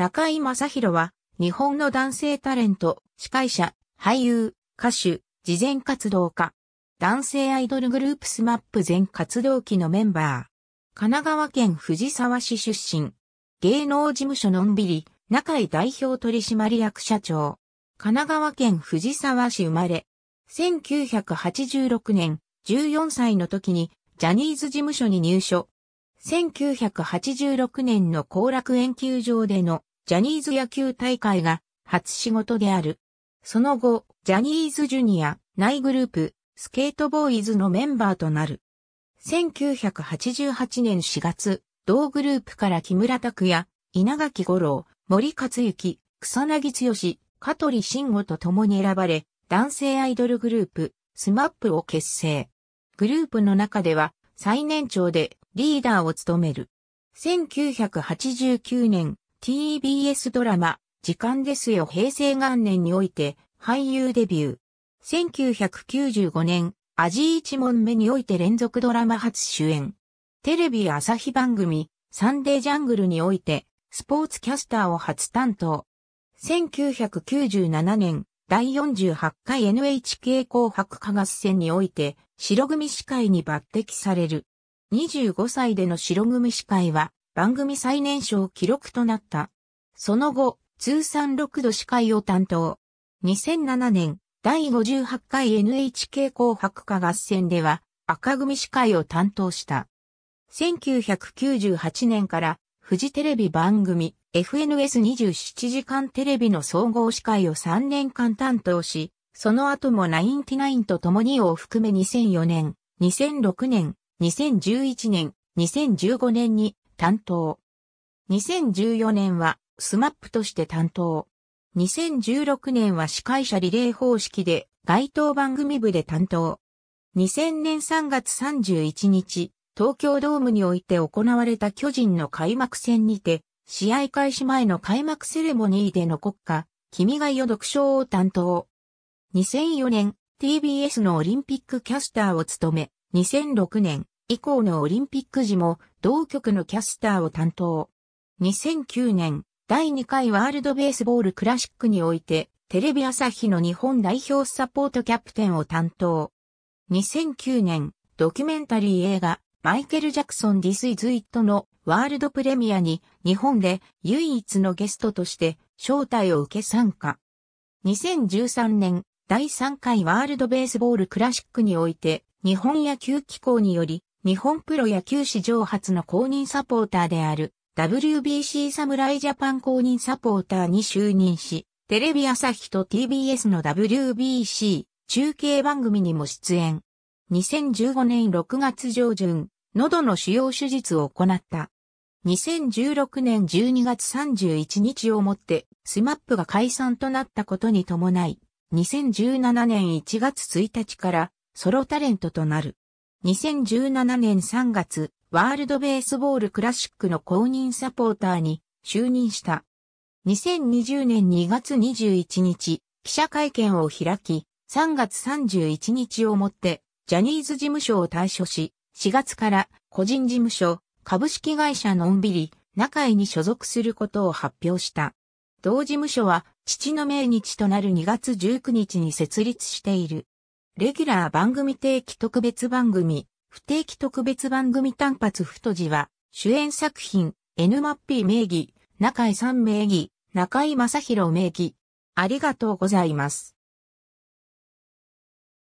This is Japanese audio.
中井正宏は、日本の男性タレント、司会者、俳優、歌手、慈善活動家。男性アイドルグループスマップ全活動期のメンバー。神奈川県藤沢市出身。芸能事務所のんびり、中井代表取締役社長。神奈川県藤沢市生まれ。1986年、14歳の時に、ジャニーズ事務所に入所。1986年の後楽園球場でのジャニーズ野球大会が初仕事である。その後、ジャニーズジュニア、内グループ、スケートボーイズのメンバーとなる。1988年4月、同グループから木村拓也、稲垣五郎、森克行、草薙剛、香取慎吾と共に選ばれ、男性アイドルグループ、スマップを結成。グループの中では最年長でリーダーを務める。1989年、TBS ドラマ、時間ですよ平成元年において、俳優デビュー。1995年、アジ一問目において連続ドラマ初主演。テレビ朝日番組、サンデージャングルにおいて、スポーツキャスターを初担当。1997年、第48回 NHK 紅白歌合戦において、白組司会に抜擢される。25歳での白組司会は、番組最年少記録となった。その後、通算6度司会を担当。2007年、第58回 NHK 紅白歌合戦では、赤組司会を担当した。1998年から、フジテレビ番組、FNS27 時間テレビの総合司会を3年間担当し、その後もナインティナインと共にを含め2004年、2006年、2011年、2015年に担当。2014年はスマップとして担当。2016年は司会者リレー方式で該当番組部で担当。2000年3月31日、東京ドームにおいて行われた巨人の開幕戦にて、試合開始前の開幕セレモニーでの国家、君が代読唱を担当。2004年、TBS のオリンピックキャスターを務め、2006年以降のオリンピック時も同局のキャスターを担当。2009年、第2回ワールドベースボールクラシックにおいて、テレビ朝日の日本代表サポートキャプテンを担当。2009年、ドキュメンタリー映画、マイケル・ジャクソン・ディス・イズ・イットのワールドプレミアに日本で唯一のゲストとして招待を受け参加。2013年第3回ワールドベースボールクラシックにおいて日本野球機構により日本プロ野球史上初の公認サポーターである WBC 侍ジャパン公認サポーターに就任し、テレビ朝日と TBS の WBC 中継番組にも出演。2015年6月上旬、喉の主要手術を行った。2016年12月31日をもって、スマップが解散となったことに伴い、2017年1月1日からソロタレントとなる。2017年3月、ワールドベースボールクラシックの公認サポーターに就任した。2020年2月21日、記者会見を開き、3月31日をもって、ジャニーズ事務所を退所し、4月から個人事務所、株式会社のんびり、中井に所属することを発表した。同事務所は、父の命日となる2月19日に設立している。レギュラー番組定期特別番組、不定期特別番組単発太字は、主演作品、N マッピー名義、中井さん名義、中井正宏名義。ありがとうございます。